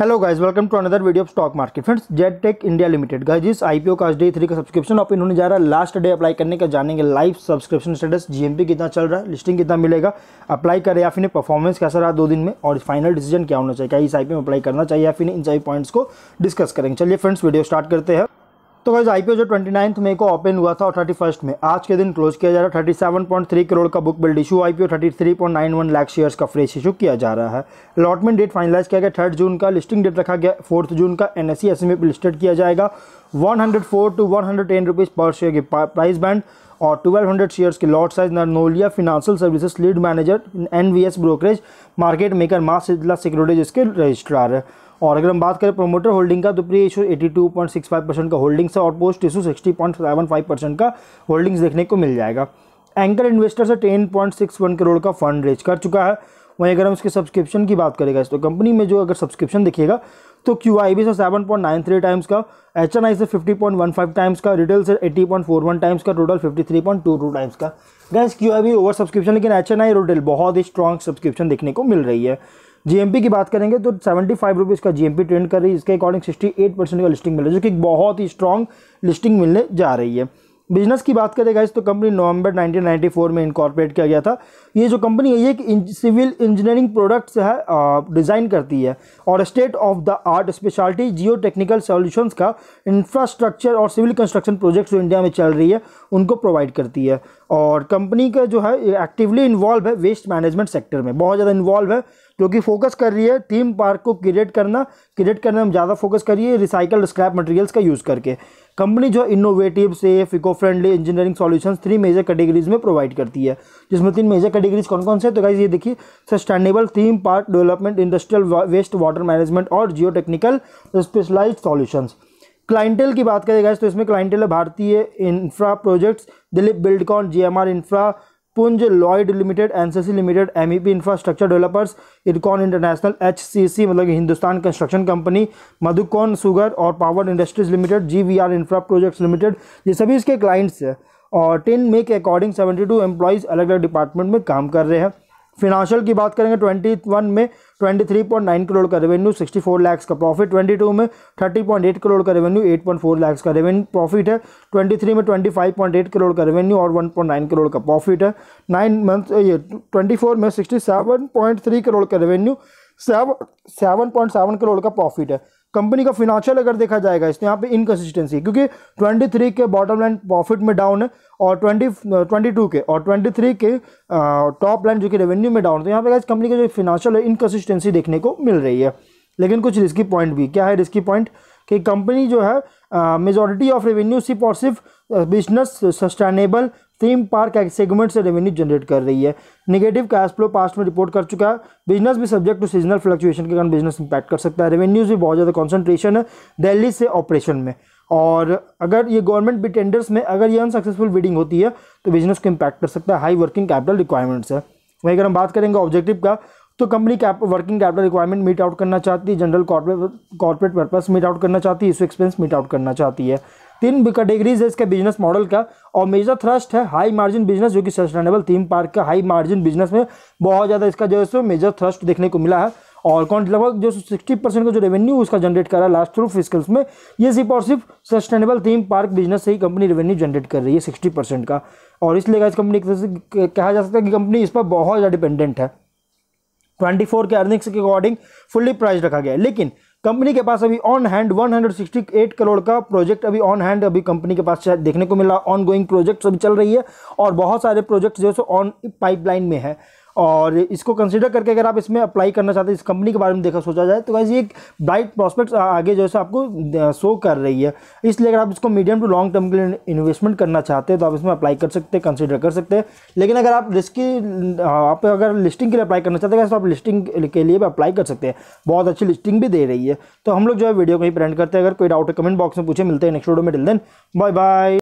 hello guys welcome to another video of stock market friends Z Tech India Limited guys इस IPO का day three का subscription आप इन्होंने जा रहा है लास्ट डे अप्लाई करने का जानेंगे लाइव सब्सक्रिप्शन स्टेटस जीएमपी कितना चल रहा है लिस्टिंग कितना मिलेगा अप्लाई करें या फिर परफॉर्मेंस कैसा रहा दो दिन में और फाइनल डिसीजन क्या होना चाहिए क्या इस आई में अप्लाई करना चाहिए या फिर इन सभी पॉइंट्स को डिस्कस करेंगे चलिए फ्रेंड्स वीडियो स्टार्ट करते हैं तो गाइज आईपीओ जो ट्वेंटी नाइन्थ मई को ओपन हुआ था और थर्टी फर्स्ट में आज के दिन क्लोज किया जा रहा है thirty seven point three crore का बुक बिल्ड इशू ओ thirty three point nine one lakh shares का फ्रेश इशू किया जा रहा है अलॉटमेंट डेट फाइनलाइज किया गया थर्ड जून का लिस्टिंग डेट रखा गया फोर्थ जून का एन एस सी लिस्टेड किया जाएगा one hundred four to one hundred ten rupees पर शेयर की प्राइस बैंड और 1200 शेयर्स की lot size Narnolia Financial Services lead manager as brokerage market maker मास सिक्योरिटीज इसके रजिस्ट्रार है और अगर हम बात करें प्रोमोटर होल्डिंग का तो प्री सिक्स फाइव परसेंट का होल्डिंग्स है और पोस्ट इशू फाइव परसेंट का होल्डिंग्स देखने को मिल जाएगा एंकर इन्वेस्टर से ten point six one crore का फंड रेज कर चुका है वहीं अगर हम इसके सब्सक्रिप्शन की बात करेगा तो कंपनी में जो अगर सब्सक्रिप्शन देखिएगा तो क्यू आई बी से seven point nine three times का एच एन आई से fifty point one five times का रिटेल से eighty point four one times का total fifty three point two two times का guys Q I B over subscription लेकिन H N I retail बहुत ही strong subscription देखने को मिल रही है जीएमपी की बात करेंगे तो सेवेंटी फाइव रुपीज़ का जीएमपी ट्रेंड कर रही है इसके अकॉर्डिंग सिक्सटी एट परसेंट का लिस्टिंग मिल रहा है जो कि बहुत ही स्ट्रॉन्ग लिस्टिंग मिलने जा रही है बिजनेस की बात करें गाइस तो कंपनी नवंबर 1994 में इनकॉर्पोरेट किया गया था ये जो कंपनी है ये एक सिविल इंजीनियरिंग प्रोडक्ट्स है डिज़ाइन करती है और state of the art specialty geotechnical solutions का इंफ्रास्ट्रक्चर और सिविल कंस्ट्रक्शन प्रोजेक्ट्स जो इंडिया में चल रही है उनको प्रोवाइड करती है और कंपनी का जो है एक्टिवली इन्वॉल्व है वेस्ट मैनेजमेंट सेक्टर में बहुत ज़्यादा इन्वॉल्व है जो कि फोकस कर रही है थीम पार्क को क्रिएट करना क्रिएट करने में ज़्यादा फोकस कर रही है रिसाइकल्ड स्क्रैप मटेरियल्स का यूज़ करके कंपनी जो innovative safe eco friendly engineering solutions three major categories में प्रोवाइड करती है जिसमें तीन मेजर कैटेगरीज कौन कौन से तो गाइज ये देखिए sustainable theme park development industrial waste water management और geotechnical specialize solutions clientele की बात करें गाइज तो इसमें clientele Bharatiya Infra Projects Dilip Buildcon G M R Infra Punj Lloyd Limited NCC Limited MEP Infrastructure Developers Ircon International HCC मतलब Hindustan Construction Company Madhucon Sugar और Power Industries Limited GVR Infra Projects Limited ये सभी इसके क्लाइंट्स हैं और टेन मे के अकॉर्डिंग सेवेंटी टू एम्प्लॉज अलग अलग डिपार्टमेंट में काम कर रहे हैं फिनांशियल की बात करेंगे 21 में 23.9 करोड़ का रेवेन्यू 64 लाख का प्रॉफिट 22 में 30.8 करोड़ का रेवेन्यू 8.4 लाख का रेवेन्यू प्रॉफिट है 23 में 25.8 करोड़ का रेवेन्यू और 1.9 करोड़ का प्रॉफिट है नाइन मंथ ये 24 में 67.3 करोड़ का revenue seven point seven crore का प्रॉफिट है कंपनी का फिनांशियल अगर देखा जाएगा इसमें यहाँ पे इनकन्सिस्टेंसी क्योंकि 23 के बॉटम लाइन प्रॉफिट में डाउन है और 20 22 के और 23 के टॉप लाइन जो कि रेवेन्यू में डाउन तो यहाँ पे इस कंपनी का जो फिनांशियल है इनकन्सिस्टेंसी देखने को मिल रही है लेकिन कुछ रिस्की पॉइंट भी क्या है रिस्की पॉइंट कि कंपनी जो है मेजोरिटी ऑफ रेवेन्यू सिर्फ और सिर्फ business sustainable theme park segment से रेवेन्यू जनरेट कर रही है निगेटिव कैश फ्लो पास्ट में रिपोर्ट कर चुका है बिजनेस भी सब्जेक्ट टू सीजनल फ्लक्चुएशन के कारण बिजनेस इंपैक्ट कर सकता है रेवेन्यूज भी बहुत ज़्यादा कॉन्सेंट्रेशन है दिल्ली से ऑपरेशन में और अगर ये गवर्नमेंट भी टेंडर्स में अगर ये अनसक्सेसफुल बिडिंग होती है तो बिजनेस को इम्पैक्ट कर सकता है हाई वर्किंग कैपिटल रिक्वायरमेंट्स है वहीं अगर हम बात करेंगे ऑब्जेक्टिव का तो company cap working capital requirement meet out करना चाहती है general corporate corporate purpose meet out करना चाहती है इशू एक्सपेंस मीट आउट करना चाहती है तीन कैटेगरीज है इसके बिजनेस मॉडल का और मेजर थ्रस्ट है हाई मार्जिन बिजनेस जो कि सस्टेनेबल थीम पार्क का हाई मार्जिन बिजनेस में बहुत ज़्यादा इसका जो है मेजर थ्रस्ट देखने को मिला है और कौन लगभग जो सिक्सटी परसेंट का जो रेवेन्यू उसका जनरेट कर रहा है लास्ट थ्रू फिजिकल्स में ये सिर्फ और सिर्फ सस्टेनेबल थीम पार्क बिजनेस से ही कंपनी रेवेन्यू जनरेट कर रही है सिक्सटी परसेंट का और इसलिए इस कंपनी की तरह से कहा जा सकता है कि कंपनी इस पर बहुत ज़्यादा डिपेंडेंट है ट्वेंटी के अर्निंग्स के अकॉर्डिंग फुल्ली प्राइज रखा गया लेकिन कंपनी के पास अभी ऑन हैंड 168 करोड़ का प्रोजेक्ट अभी ऑन हैंड अभी कंपनी के पास देखने को मिला ऑन गोइंग प्रोजेक्ट्स अभी चल रही है और बहुत सारे प्रोजेक्ट्स जो है सो ऑन पाइपलाइन में है और इसको कंसिडर करके अगर आप इसमें अप्लाई करना चाहते हैं इस कंपनी के बारे में देखा सोचा जाए तो वैसे एक ब्राइट प्रॉस्पेक्ट्स आगे जो है आपको शो कर रही है इसलिए अगर आप इसको मीडियम टू लॉन्ग टर्म के लिए इन्वेस्टमेंट करना चाहते हैं तो आप इसमें अप्लाई कर सकते हैं कंसिडर कर सकते हैं लेकिन अगर आप रिस्की आप अगर लिस्टिंग के लिए अप्लाई करना चाहते हैं तो आप लिस्टिंग के लिए भी अप्लाई कर सकते हैं बहुत अच्छी लिस्टिंग भी दे रही है तो हम लोग जो है वीडियो को ही प्रेंट करते हैं अगर कोई डाउट है कमेंट बॉक्स में पूछे मिलते हैं नेक्स्ट वीडियो में डिल देन बाय बाय